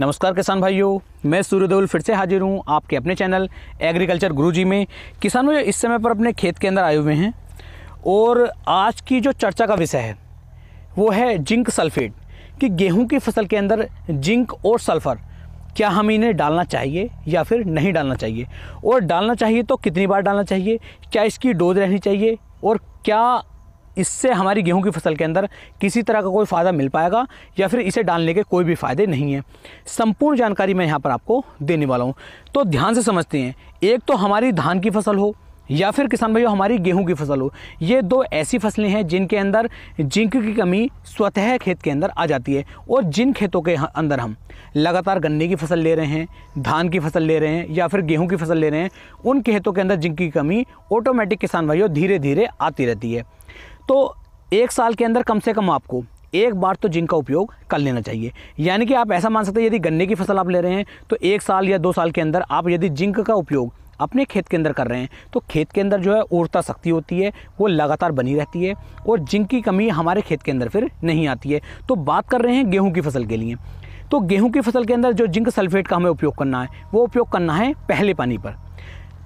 नमस्कार किसान भाइयों मैं सूर्यदेवल फिर से हाजिर हूँ आपके अपने चैनल एग्रीकल्चर गुरुजी में किसानों जो इस समय पर अपने खेत के अंदर आए हुए हैं और आज की जो चर्चा का विषय है वो है जिंक सल्फेट कि गेहूं की फसल के अंदर जिंक और सल्फ़र क्या हम इन्हें डालना चाहिए या फिर नहीं डालना चाहिए और डालना चाहिए तो कितनी बार डालना चाहिए क्या इसकी डोज रहनी चाहिए और क्या इससे हमारी गेहूं की फसल के अंदर किसी तरह का कोई फ़ायदा मिल पाएगा या फिर इसे डालने के कोई भी फ़ायदे नहीं हैं संपूर्ण जानकारी मैं यहाँ पर आपको देने वाला हूँ तो ध्यान से समझते हैं एक तो हमारी धान की फसल हो या फिर किसान भाइयों हमारी गेहूं की फसल हो ये दो ऐसी फसलें हैं जिनके अंदर जिंक की कमी स्वतः खेत के अंदर आ जाती है और जिन खेतों के अंदर हम लगातार गन्ने की फसल ले रहे हैं धान की फसल ले रहे हैं या फिर गेहूं की फसल ले रहे हैं उन खेतों के अंदर जिंक की कमी ऑटोमेटिक किसान भाइयों धीरे धीरे आती रहती है तो एक साल के अंदर कम से कम आपको एक बार तो जिंक का उपयोग कर लेना चाहिए यानी कि आप ऐसा मान सकते हैं यदि गन्ने की फसल आप ले रहे हैं तो एक साल या दो साल के अंदर आप यदि जिंक का उपयोग अपने खेत के अंदर कर रहे हैं तो खेत के अंदर जो है उर्वरता शक्ति होती है वो लगातार बनी रहती है और जिंक की कमी हमारे खेत के अंदर फिर नहीं आती है तो बात कर रहे हैं गेहूँ की फसल के लिए तो गेहूँ की फसल के अंदर जो जिंक सल्फेट का हमें उपयोग करना है वो उपयोग करना है पहले पानी पर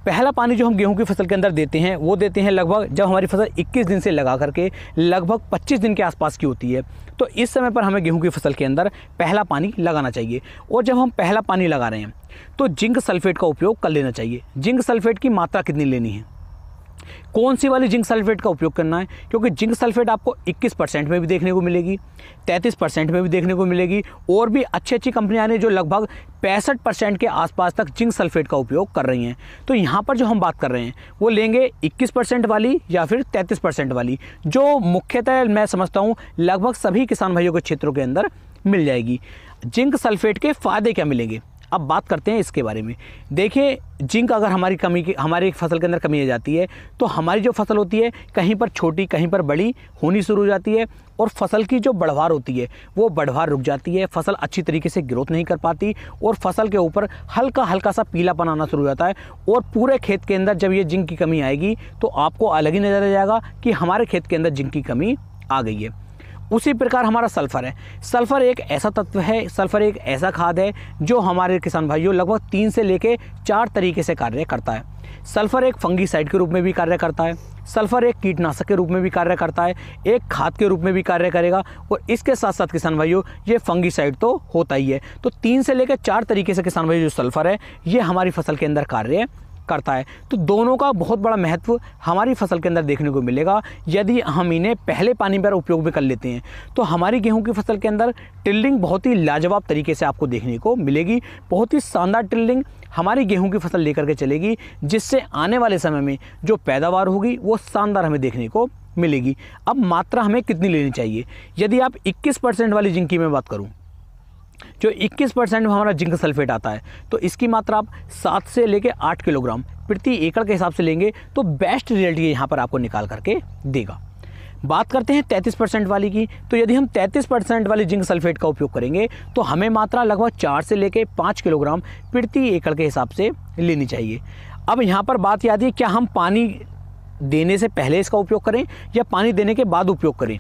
पहला पानी जो हम गेहूं की फसल के अंदर देते हैं वो देते हैं लगभग जब हमारी फसल 21 दिन से लगा करके लगभग 25 दिन के आसपास की होती है तो इस समय पर हमें गेहूं की फसल के अंदर पहला पानी लगाना चाहिए और जब हम पहला पानी लगा रहे हैं तो जिंक सल्फेट का उपयोग कर लेना चाहिए जिंक सल्फेट की मात्रा कितनी लेनी है कौन सी वाली जिंक सल्फेट का उपयोग करना है क्योंकि जिंक सल्फेट आपको 21 परसेंट में भी देखने को मिलेगी 33 परसेंट में भी देखने को मिलेगी और भी अच्छी अच्छी कंपनियां ने जो लगभग पैंसठ परसेंट के आसपास तक जिंक सल्फेट का उपयोग कर रही हैं तो यहाँ पर जो हम बात कर रहे हैं वो लेंगे 21 परसेंट वाली या फिर 33 परसेंट वाली जो मुख्यतः मैं समझता हूँ लगभग सभी किसान भाइयों के क्षेत्रों के अंदर मिल जाएगी जिंक सल्फेट के फ़ायदे क्या मिलेंगे अब बात करते हैं इसके बारे में देखिए जिंक अगर हमारी कमी की हमारी फसल के अंदर कमी आ जाती है तो हमारी जो फसल होती है कहीं पर छोटी कहीं पर बड़ी होनी शुरू हो जाती है और फसल की जो बढ़वार होती है वो बढ़वार रुक जाती है फसल अच्छी तरीके से ग्रोथ नहीं कर पाती और फसल के ऊपर हल्का हल्का सा पीला बनाना शुरू हो जाता है और पूरे खेत के अंदर जब ये जिंक की कमी आएगी तो आपको अलग ही नज़र आ जाएगा कि हमारे खेत के अंदर जिंक की कमी आ गई है उसी प्रकार हमारा सल्फ़र है सल्फ़र एक ऐसा तत्व है सल्फ़र एक ऐसा खाद है जो हमारे किसान भाइयों लगभग तीन से लेके चार तरीके से कार्य करता है सल्फ़र एक फंगीसाइड के रूप में भी कार्य करता है सल्फ़र एक कीटनाशक के रूप में भी कार्य करता है एक खाद के रूप में भी कार्य करेगा और इसके साथ साथ किसान भाइयों ये फंगीसाइड तो होता ही है तो तीन से लेकर चार तरीके से किसान भाइयों जो सल्फ़र है ये हमारी फसल के अंदर कार्य करता है तो दोनों का बहुत बड़ा महत्व हमारी फसल के अंदर देखने को मिलेगा यदि हम इन्हें पहले पानी पर उपयोग भी कर लेते हैं तो हमारी गेहूँ की फसल के अंदर टिल्डिंग बहुत ही लाजवाब तरीके से आपको देखने को मिलेगी बहुत ही शानदार टिल्डिंग हमारी गेहूं की फसल लेकर के चलेगी जिससे आने वाले समय में जो पैदावार होगी वो शानदार हमें देखने को मिलेगी अब मात्रा हमें कितनी लेनी चाहिए यदि आप 21 परसेंट वाली जिंकी में बात करूं जो 21 परसेंट में हमारा जिंक सल्फेट आता है तो इसकी मात्रा आप सात से लेकर आठ किलोग्राम प्रति एकड़ के हिसाब से लेंगे तो बेस्ट रिजल्ट ये यहाँ पर आपको निकाल करके देगा बात करते हैं 33 परसेंट वाली की तो यदि हम 33 परसेंट वाले जिंक सल्फेट का उपयोग करेंगे तो हमें मात्रा लगभग चार से लेकर पाँच किलोग्राम प्रति एकड़ के हिसाब से लेनी चाहिए अब यहाँ पर बात याद है क्या हम पानी देने से पहले इसका उपयोग करें या पानी देने के बाद उपयोग करें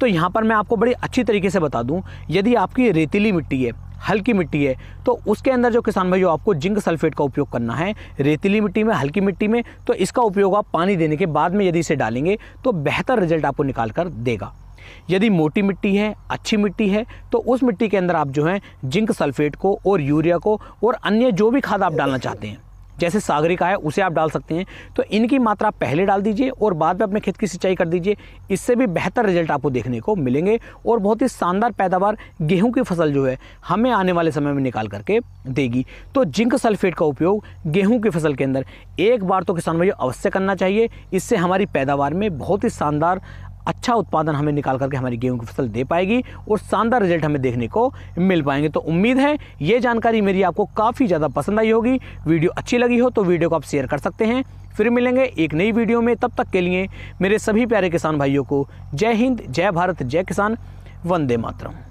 तो यहाँ पर मैं आपको बड़ी अच्छी तरीके से बता दूँ यदि आपकी रेतीली मिट्टी है हल्की मिट्टी है तो उसके अंदर जो किसान भाइयों आपको जिंक सल्फेट का उपयोग करना है रेतीली मिट्टी में हल्की मिट्टी में तो इसका उपयोग आप पानी देने के बाद में यदि इसे डालेंगे तो बेहतर रिजल्ट आपको निकाल कर देगा यदि मोटी मिट्टी है अच्छी मिट्टी है तो उस मिट्टी के अंदर आप जो है जिंक सल्फेट को और यूरिया को और अन्य जो भी खाद आप डालना चाहते हैं जैसे सागरी का है उसे आप डाल सकते हैं तो इनकी मात्रा पहले डाल दीजिए और बाद में अपने खेत की सिंचाई कर दीजिए इससे भी बेहतर रिजल्ट आपको देखने को मिलेंगे और बहुत ही शानदार पैदावार गेहूं की फसल जो है हमें आने वाले समय में निकाल करके देगी तो जिंक सल्फेट का उपयोग गेहूँ की फसल के अंदर एक बार तो किसान भाई अवश्य करना चाहिए इससे हमारी पैदावार में बहुत ही शानदार अच्छा उत्पादन हमें निकाल करके हमारी गेहूं की फसल दे पाएगी और शानदार रिजल्ट हमें देखने को मिल पाएंगे तो उम्मीद है ये जानकारी मेरी आपको काफ़ी ज़्यादा पसंद आई होगी वीडियो अच्छी लगी हो तो वीडियो को आप शेयर कर सकते हैं फिर मिलेंगे एक नई वीडियो में तब तक के लिए मेरे सभी प्यारे किसान भाइयों को जय हिंद जय भारत जय किसान वंदे मातरम